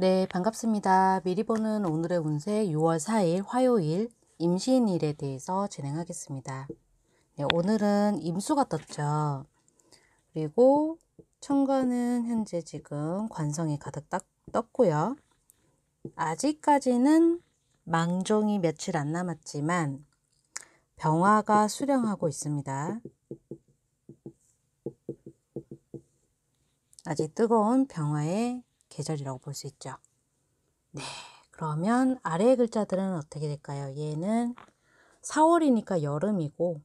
네, 반갑습니다. 미리 보는 오늘의 운세 6월 4일 화요일 임신일에 대해서 진행하겠습니다. 네, 오늘은 임수가 떴죠. 그리고 천간은 현재 지금 관성이 가득 딱, 떴고요. 아직까지는 망종이 며칠 안 남았지만 병화가 수령하고 있습니다. 아직 뜨거운 병화의 계절이라고 볼 수 있죠. 네. 그러면 아래 글자들은 어떻게 될까요? 얘는 4월이니까 여름이고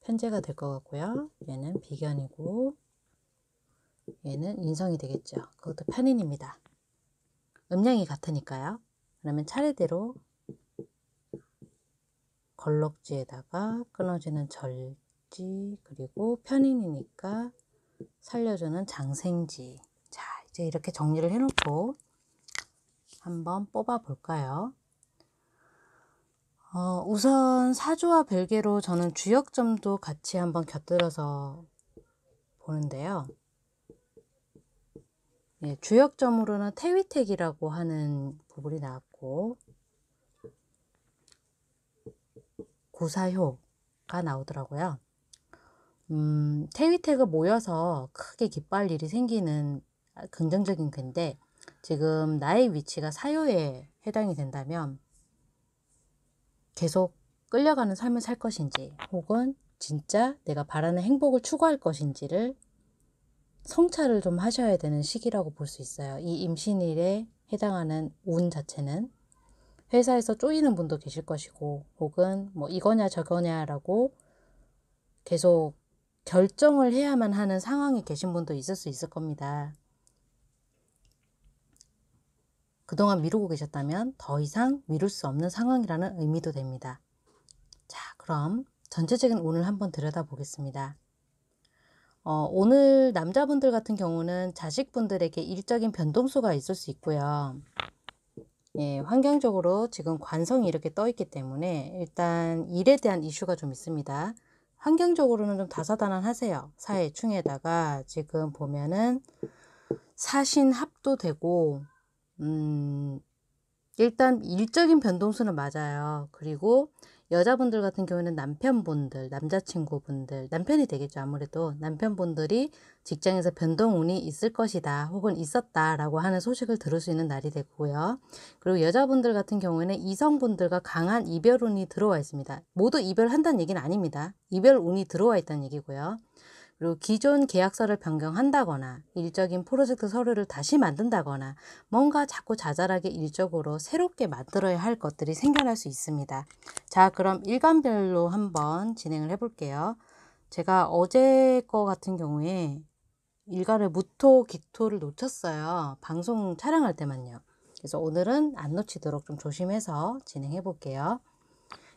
편제가 될 것 같고요. 얘는 비견이고 얘는 인성이 되겠죠. 그것도 편인입니다. 음량이 같으니까요. 그러면 차례대로 걸럭지에다가 끊어지는 절지 그리고 편인이니까 살려주는 장생지. 자, 이제 이렇게 정리를 해놓고 한번 뽑아 볼까요? 어, 우선 사주와 별개로 저는 주역점도 같이 한번 곁들여서 보는데요. 예, 주역점으로는 태위택이라고 하는 부분이 나왔고 고사효가 나오더라고요. 음, 태위태가 모여서 크게 기뻐할 일이 생기는 아, 긍정적인 근데 지금 나의 위치가 사유에 해당이 된다면 계속 끌려가는 삶을 살 것인지 혹은 진짜 내가 바라는 행복을 추구할 것인지를 성찰을 좀 하셔야 되는 시기라고 볼 수 있어요. 이 임신일에 해당하는 운 자체는 회사에서 쪼이는 분도 계실 것이고 혹은 뭐 이거냐 저거냐라고 계속 결정을 해야만 하는 상황에 계신 분도 있을 수 있을 겁니다. 그동안 미루고 계셨다면 더 이상 미룰 수 없는 상황이라는 의미도 됩니다. 자, 그럼 전체적인 운을 한번 들여다보겠습니다. 어, 오늘 남자분들 같은 경우는 자식분들에게 일적인 변동수가 있을 수 있고요. 예, 환경적으로 지금 관성이 이렇게 떠 있기 때문에 일단 일에 대한 이슈가 좀 있습니다. 환경적으로는 좀 다사다난하세요. 네. 사해충에다가 지금 보면은 사신합도 되고 음 일단 일적인 변동수는 맞아요. 그리고 여자분들 같은 경우에는 남편분들, 남자친구분들, 남편이 되겠죠. 아무래도 남편분들이 직장에서 변동운이 있을 것이다 혹은 있었다라고 하는 소식을 들을 수 있는 날이 되고요. 그리고 여자분들 같은 경우에는 이성분들과 강한 이별운이 들어와 있습니다. 모두 이별한다는 얘기는 아닙니다. 이별운이 들어와 있다는 얘기고요. 그리고 기존 계약서를 변경한다거나 일적인 프로젝트 서류를 다시 만든다거나 뭔가 자꾸 자잘하게 일적으로 새롭게 만들어야 할 것들이 생겨날 수 있습니다. 자 그럼 일간별로 한번 진행을 해볼게요. 제가 어제 거 같은 경우에 일간을 무토, 기토를 놓쳤어요. 방송 촬영할 때만요. 그래서 오늘은 안 놓치도록 좀 조심해서 진행해 볼게요.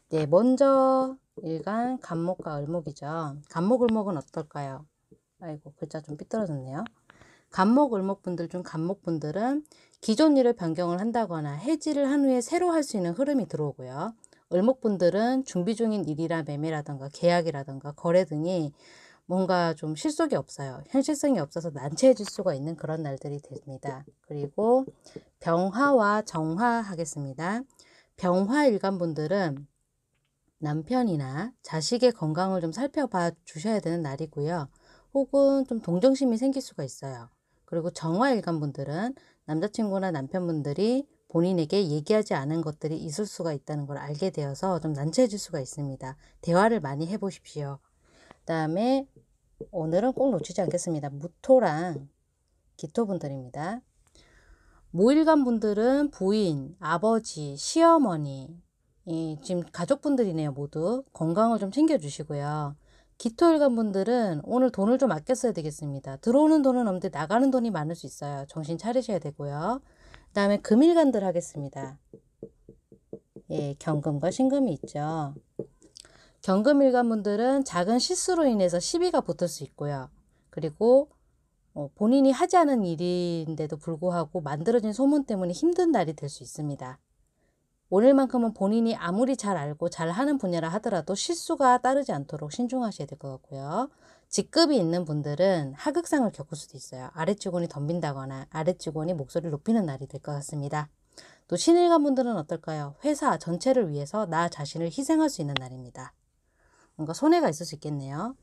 네, 먼저 일간 간목과 을목이죠. 간목, 을목은 어떨까요? 아이고, 글자 좀 삐뚤어졌네요. 간목, 을목분들 중 간목분들은 기존 일을 변경을 한다거나 해지를 한 후에 새로 할 수 있는 흐름이 들어오고요. 을목분들은 준비 중인 일이라 매매라든가 계약이라든가 거래 등이 뭔가 좀 실속이 없어요. 현실성이 없어서 난처해질 수가 있는 그런 날들이 됩니다. 그리고 병화와 정화 하겠습니다. 병화 일간분들은 남편이나 자식의 건강을 좀 살펴봐 주셔야 되는 날이고요. 혹은 좀 동정심이 생길 수가 있어요. 그리고 정화일간분들은 남자친구나 남편분들이 본인에게 얘기하지 않은 것들이 있을 수가 있다는 걸 알게 되어서 좀 난처해질 수가 있습니다. 대화를 많이 해보십시오. 그 다음에 오늘은 꼭 놓치지 않겠습니다. 무토랑 기토분들입니다. 모일간 분들은 부인, 아버지, 시어머니, 이 지금 가족분들이네요, 모두. 건강을 좀 챙겨주시고요. 기토일간 분들은 오늘 돈을 좀 아껴 써야 되겠습니다. 들어오는 돈은 없는데 나가는 돈이 많을 수 있어요. 정신 차리셔야 되고요. 그 다음에 금일간들 하겠습니다. 예, 경금과 신금이 있죠. 경금일간 분들은 작은 실수로 인해서 시비가 붙을 수 있고요. 그리고 어, 본인이 하지 않은 일인데도 불구하고 만들어진 소문 때문에 힘든 날이 될 수 있습니다. 오늘만큼은 본인이 아무리 잘 알고 잘하는 분야라 하더라도 실수가 따르지 않도록 신중하셔야 될 것 같고요. 직급이 있는 분들은 하극상을 겪을 수도 있어요. 아래직원이 덤빈다거나 아래직원이 목소리를 높이는 날이 될 것 같습니다. 또 신일간 분들은 어떨까요? 회사 전체를 위해서 나 자신을 희생할 수 있는 날입니다. 뭔가 손해가 있을 수 있겠네요.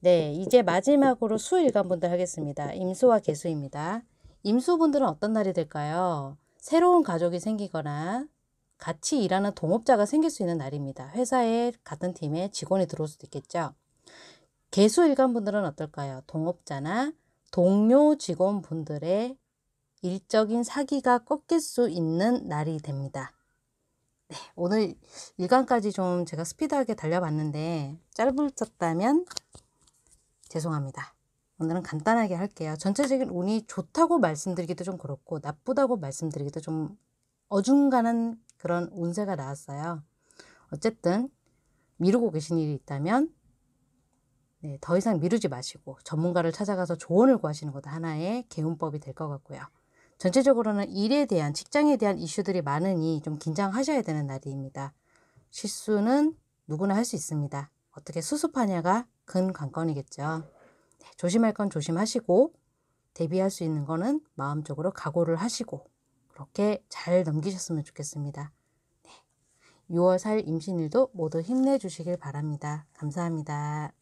네, 이제 마지막으로 수일간 분들 하겠습니다. 임수와 개수입니다. 임수분들은 어떤 날이 될까요? 새로운 가족이 생기거나 같이 일하는 동업자가 생길 수 있는 날입니다. 회사에 같은 팀에 직원이 들어올 수도 있겠죠. 개수일간분들은 어떨까요? 동업자나 동료 직원분들의 일적인 사기가 꺾일 수 있는 날이 됩니다. 네, 오늘 일간까지 좀 제가 스피드하게 달려봤는데 짧을셨다면 죄송합니다. 오늘은 간단하게 할게요. 전체적인 운이 좋다고 말씀드리기도 좀 그렇고 나쁘다고 말씀드리기도 좀 어중간한 그런 운세가 나왔어요. 어쨌든 미루고 계신 일이 있다면 네, 더 이상 미루지 마시고 전문가를 찾아가서 조언을 구하시는 것도 하나의 개운법이 될 것 같고요. 전체적으로는 일에 대한 직장에 대한 이슈들이 많으니 좀 긴장하셔야 되는 날입니다. 실수는 누구나 할 수 있습니다. 어떻게 수습하냐가 큰 관건이겠죠. 네, 조심할 건 조심하시고 대비할 수 있는 거는 마음적으로 각오를 하시고 그렇게 잘 넘기셨으면 좋겠습니다. 네. 6월 4일 임신일도 모두 힘내주시길 바랍니다. 감사합니다.